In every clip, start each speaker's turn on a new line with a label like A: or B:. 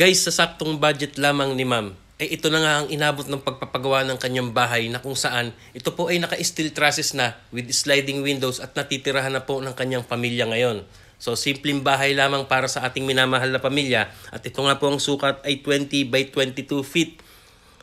A: Guys, sa saktong budget lamang ni ma'am, ay eh, ito na nga ang inabot ng pagpapagawa ng kanyang bahay na kung saan ito po ay naka-steel trusses na with sliding windows at natitirahan na po ng kanyang pamilya ngayon. So, simpleng bahay lamang para sa ating minamahal na pamilya at ito nga po ang sukat ay 20 by 22 feet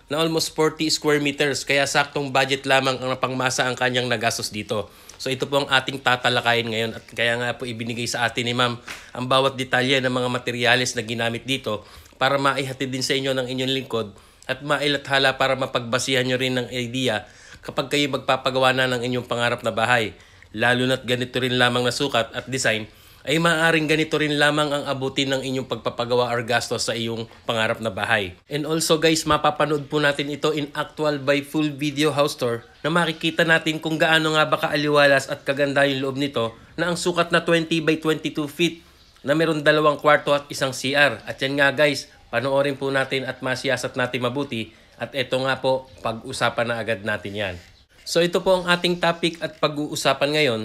A: na almost 40 square meters kaya saktong budget lamang ang napangmasa ang kanyang nagastos dito. So ito po ang ating tatalakayin ngayon at kaya nga po ibinigay sa atin ni Ma'am ang bawat detalye ng mga materyales na ginamit dito para maihatid din sa inyo ng inyong lingkod at mailathala para mapagbasihan nyo rin ng idea kapag kayo magpapagawa na ng inyong pangarap na bahay. Lalo na't ganito rin lamang na sukat at design ay maaaring ganito rin lamang ang abutin ng inyong pagpapagawa or gastos sa iyong pangarap na bahay. And also guys, mapapanood po natin ito in actual by full video house tour na makikita natin kung gaano nga ba kaaliwalas at kaganda yung loob nito na ang sukat na 20 by 22 feet na meron dalawang kwarto at isang CR. At yan nga guys, panoorin po natin at masiyasat natin mabuti at ito nga po, pag-usapan na agad natin yan. So ito po ang ating topic at pag-uusapan ngayon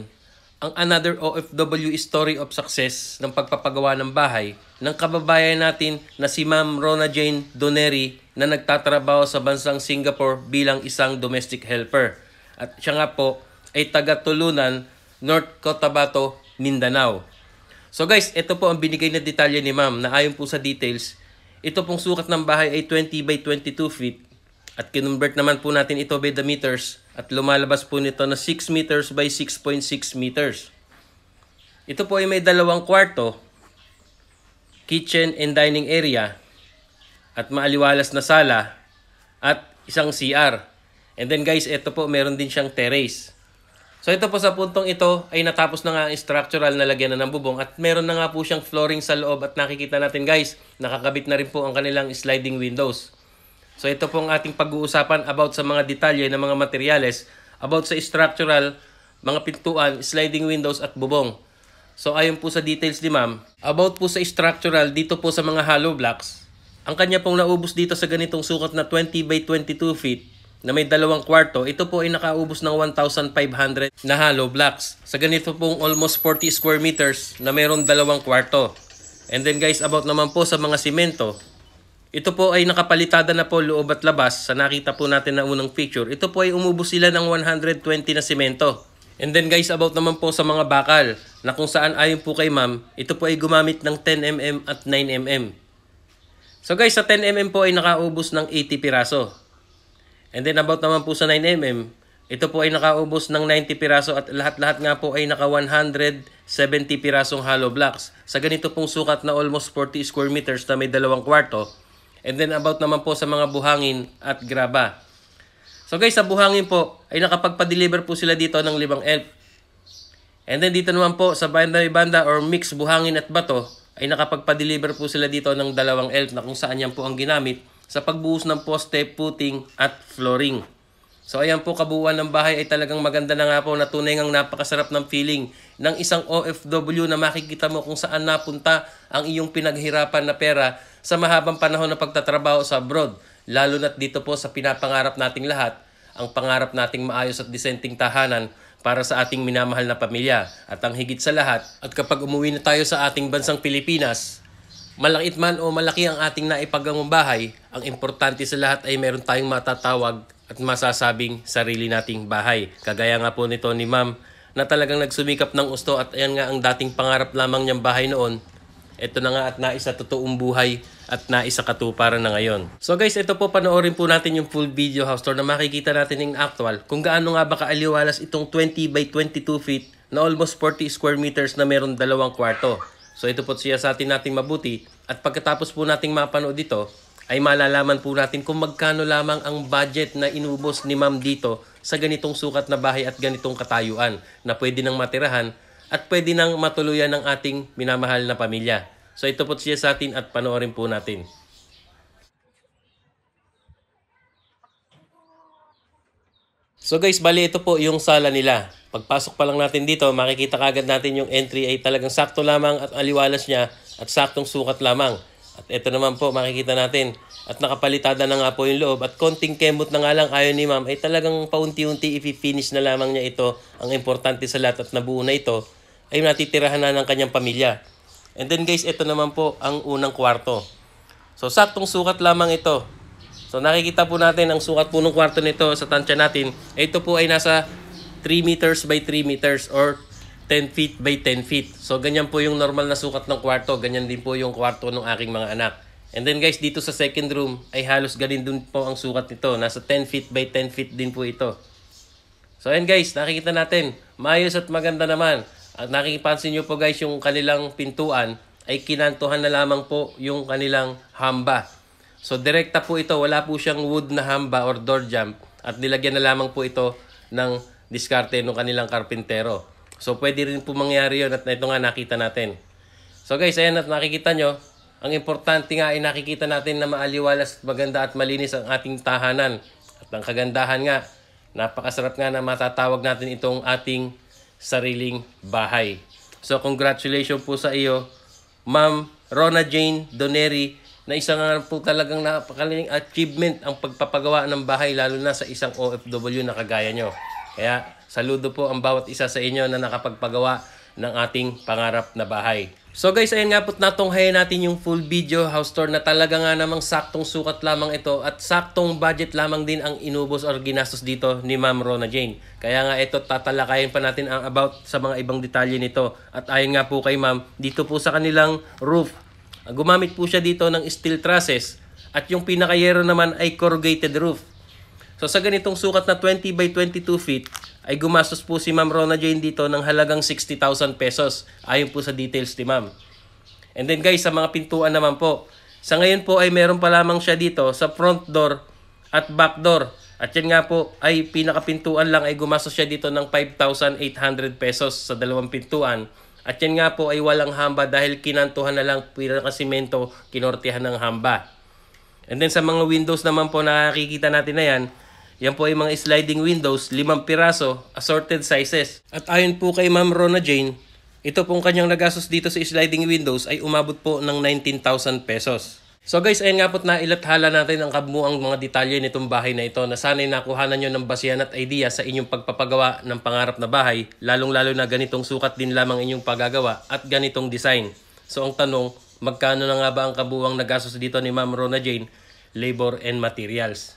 A: ang another OFW story of success ng pagpapagawa ng bahay ng kababayan natin na si Ma'am Rona Jane Doneri na nagtatrabaho sa bansang Singapore bilang isang domestic helper. At siya nga po ay taga-tulunan, North Cotabato, Mindanao. So guys, ito po ang binigay na detalye ni Ma'am na ayon po sa details, ito pong sukat ng bahay ay 20 by 22 feet at kinumbert naman po natin ito by the meters at lumalabas po nito na 6 meters by 6.6 meters. Ito po ay may dalawang kwarto, kitchen and dining area, at maaliwalas na sala, at isang CR. And then guys, ito po meron din siyang terrace. So ito po sa puntong ito ay natapos na nga ang structural na lagyan na ng bubong at meron na nga po siyang flooring sa loob at nakikita natin guys, nakakabit na rin po ang kanilang sliding windows. So ito pong ating pag-uusapan about sa mga detalye ng mga materyales, about sa structural, mga pintuan, sliding windows at bubong. So ayon po sa details ni ma'am, about po sa structural dito po sa mga hollow blocks, ang kanya pong naubos dito sa ganitong sukat na 20 by 22 feet na may dalawang kwarto, ito po ay nakaubos ng 1,500 na hollow blocks. Sa ganito pong almost 40 square meters na mayroon dalawang kwarto. And then guys, about naman po sa mga simento, ito po ay nakapalitada na po loob at labas sa nakita po natin na unang feature. Ito po ay umubos sila ng 120 na simento. And then guys, about naman po sa mga bakal na kung saan ayon po kay ma'am, ito po ay gumamit ng 10mm at 9mm. So guys, sa 10mm po ay nakaubos ng 80 piraso. And then about naman po sa 9mm, ito po ay nakaubos ng 90 piraso at lahat-lahat nga po ay naka 170 pirasong hollow blocks. Sa ganito pong sukat na almost 40 square meters na may dalawang kwarto, And then about naman po sa mga buhangin at graba. So guys, sa buhangin po ay nakapagpa-deliver po sila dito ng limang elf. And then dito naman po sa banda-banda or mix buhangin at bato ay nakapagpa-deliver po sila dito ng dalawang elf na kung saan yan po ang ginamit sa pagbuhos ng poste, puting at flooring. So ayan po kabuuan ng bahay ay talagang maganda na nga po Natunay ngang napakasarap ng feeling ng isang OFW na makikita mo kung saan napunta ang iyong pinaghirapan na pera sa mahabang panahon ng pagtatrabaho sa abroad. Lalo na't dito po sa pinapangarap nating lahat, ang pangarap nating maayos at disenteng tahanan para sa ating minamahal na pamilya. At ang higit sa lahat, at kapag umuwi na tayo sa ating bansang Pilipinas, malakit man o malaki ang ating naipagamubahay, ang importante sa lahat ay meron tayong matatawag at masasabing sarili nating bahay. Kagaya nga po nito ni ma'am na talagang nagsumikap ng gusto at ayan nga ang dating pangarap lamang niyang bahay noon. Ito na nga at naisa totoong buhay at naisa katuparan na ngayon. So guys, ito po panoorin po natin yung full video house tour na makikita natin in actual kung gaano nga baka aliwalas itong 20 by 22 feet na almost 40 square meters na meron dalawang kwarto. So ito po siya sa atin nating mabuti at pagkatapos po nating mapanood dito, ay malalaman po natin kung magkano lamang ang budget na inubos ni ma'am dito sa ganitong sukat na bahay at ganitong katayuan na pwede nang matirahan at pwede nang matuluyan ng ating minamahal na pamilya. So ito po siya sa atin at panoorin po natin. So guys, bali ito po yung sala nila. Pagpasok pa lang natin dito, makikita kagad natin yung entry ay talagang sakto lamang at aliwalas niya at saktong sukat lamang. At ito naman po, makikita natin. At nakapalitada na nga po yung loob. At konting kemot na nga lang ayaw ni ma'am, ay talagang paunti-unti i-finish na lamang niya ito. Ang importante sa lahat at nabuo na ito, ay natitirahan na ng kanyang pamilya. And then guys, ito naman po ang unang kwarto. So saktong sukat lamang ito. So nakikita po natin ang sukat po ng kwarto nito sa tansya natin. Ito po ay nasa 3 meters by 3 meters or 10 feet by 10 feet. So, ganyan po yung normal na sukat ng kwarto. Ganyan din po yung kwarto ng aking mga anak. And then guys, dito sa second room ay halos ganin dun po ang sukat nito. Nasa 10 feet by 10 feet din po ito. So and guys, nakikita natin. Maayos at maganda naman. At nakikipansin nyo po guys, yung kanilang pintuan ay kinantuhan na lamang po yung kanilang hamba. So direkta po ito, wala po siyang wood na hamba or door jump at nilagyan na lamang po ito ng diskarte ng kanilang karpintero. So, pwede rin po mangyari yun at ito nga nakita natin. So, guys, ayan at nakikita nyo, ang importante nga ay nakikita natin na maaliwalas, maganda at malinis ang ating tahanan. At ang kagandahan nga, napakasarap nga na matatawag natin itong ating sariling bahay. So, congratulations po sa iyo, Ma'am Rona Jane Doneri, na isang nga po talagang napakaling achievement ang pagpapagawa ng bahay, lalo na sa isang OFW na kagaya nyo. Kaya, Saludo po ang bawat isa sa inyo na nakapagpagawa ng ating pangarap na bahay. So guys, ayan nga po't natunghayan natin yung full video house tour na talaga nga namang saktong sukat lamang ito at saktong budget lamang din ang inubos or ginastos dito ni Ma'am Rona Jane. Kaya nga ito tatalakayin pa natin ang about sa mga ibang detalye nito. At ayon nga po kay Ma'am, dito po sa kanilang roof, gumamit po siya dito ng steel trusses at yung pinakayero naman ay corrugated roof. So sa ganitong sukat na 20 by 22 feet, ay gumastos po si Ma'am Rona Jane dito ng halagang 60,000 pesos ayon po sa details ni Ma'am. And then guys, sa mga pintuan naman po, sa ngayon po ay meron pa lamang siya dito sa front door at back door. At yan nga po ay pinakapintuan lang ay gumastos siya dito ng 5,800 pesos sa dalawang pintuan. At yan nga po ay walang hamba dahil kinantuhan na lang pinakasimento, kinortihan ng hamba. And then sa mga windows naman po nakakikita natin na yan, yan po ay mga sliding windows, limang piraso, assorted sizes. At ayon po kay Ma'am Rona Jane, ito pong kanyang nagastos dito sa sliding windows ay umabot po ng 19,000 pesos. So guys, ayun nga po't nailathala natin ang kabuang mga detalye nitong bahay na ito na sana'y nakuhanan nyo ng basihan at idea sa inyong pagpapagawa ng pangarap na bahay, lalong-lalo na ganitong sukat din lamang inyong pagagawa at ganitong design. So ang tanong, magkano na nga ba ang kabuang nagastos dito ni Ma'am Rona Jane, labor and materials?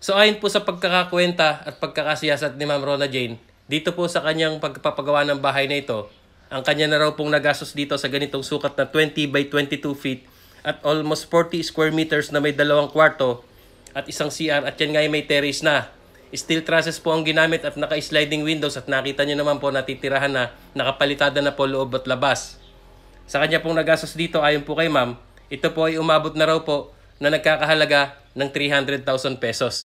A: So ayon po sa pagkakakwenta at pagkakasiyasat ni Ma'am Rona Jane, dito po sa kanyang pagpapagawa ng bahay na ito, ang kanya na raw pong nagastos dito sa ganitong sukat na 20 by 22 feet at almost 40 square meters na may dalawang kwarto at isang CR at yan nga may terrace na. Steel trusses po ang ginamit at naka-sliding windows at nakita nyo naman po natitirahan na nakapalitada na po loob at labas. Sa kanya pong nagastos dito ayon po kay ma'am, ito po ay umabot na raw po na nagkakahalaga ng 300,000 pesos.